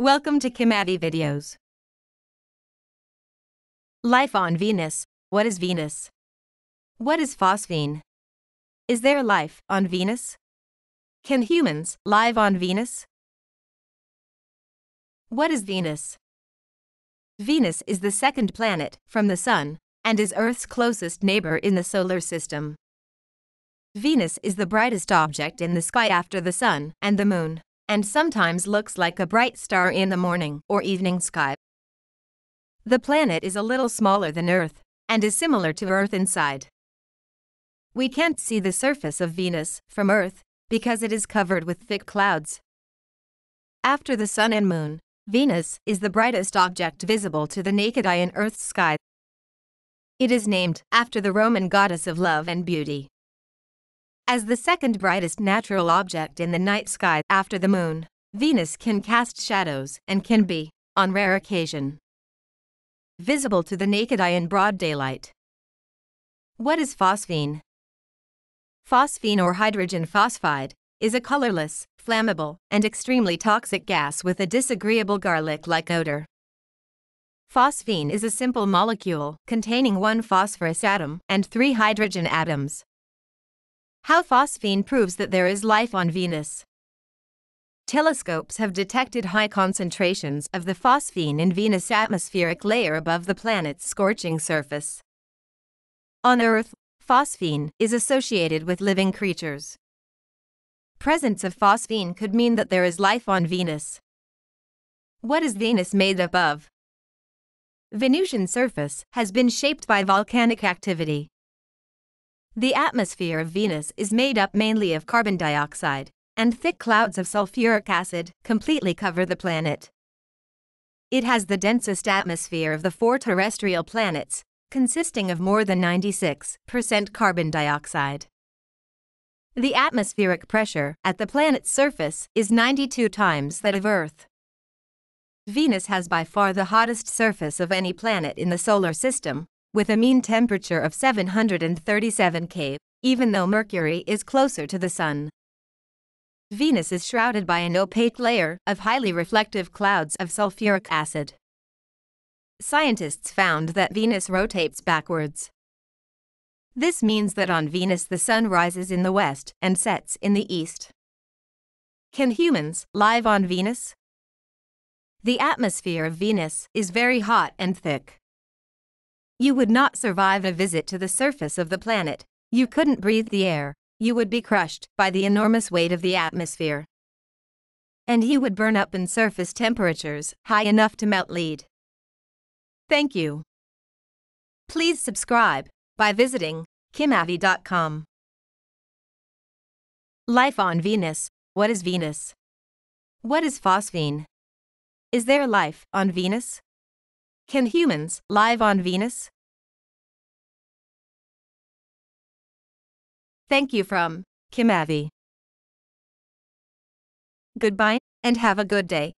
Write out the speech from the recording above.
Welcome to Kimavi Videos. Life on Venus. What is Venus? What is phosphine? Is there life on Venus? Can humans live on Venus? What is Venus? Venus is the second planet from the Sun and is Earth's closest neighbor in the solar system. Venus is the brightest object in the sky after the Sun and the Moon and sometimes looks like a bright star in the morning or evening sky. The planet is a little smaller than Earth and is similar to Earth inside. We can't see the surface of Venus from Earth because it is covered with thick clouds. After the Sun and Moon, Venus is the brightest object visible to the naked eye in Earth's sky. It is named after the Roman goddess of love and beauty. As the second brightest natural object in the night sky after the moon, Venus can cast shadows and can be, on rare occasion, visible to the naked eye in broad daylight. What is phosphine? Phosphine or hydrogen phosphide is a colorless, flammable, and extremely toxic gas with a disagreeable garlic-like odor. Phosphine is a simple molecule containing one phosphorus atom and three hydrogen atoms. How phosphine proves that there is life on Venus. Telescopes have detected high concentrations of the phosphine in Venus' atmospheric layer above the planet's scorching surface. On Earth, phosphine is associated with living creatures. Presence of phosphine could mean that there is life on Venus. What is Venus made up of? Venusian surface has been shaped by volcanic activity. The atmosphere of Venus is made up mainly of carbon dioxide, and thick clouds of sulfuric acid completely cover the planet. It has the densest atmosphere of the four terrestrial planets, consisting of more than 96% carbon dioxide. The atmospheric pressure at the planet's surface is 92 times that of Earth. Venus has by far the hottest surface of any planet in the Solar System, with a mean temperature of 737 K, even though Mercury is closer to the Sun. Venus is shrouded by an opaque layer of highly reflective clouds of sulfuric acid. Scientists found that Venus rotates backwards. This means that on Venus the sun rises in the west and sets in the east. Can humans live on Venus? The atmosphere of Venus is very hot and thick. You would not survive a visit to the surface of the planet. You couldn't breathe the air. You would be crushed by the enormous weight of the atmosphere. And you would burn up in surface temperatures high enough to melt lead. Thank you. Please subscribe by visiting kimavi.com. Life on Venus What is Venus? What is phosphine? Is there life on Venus? Can humans live on Venus? Thank you from Kimavi. Goodbye and have a good day.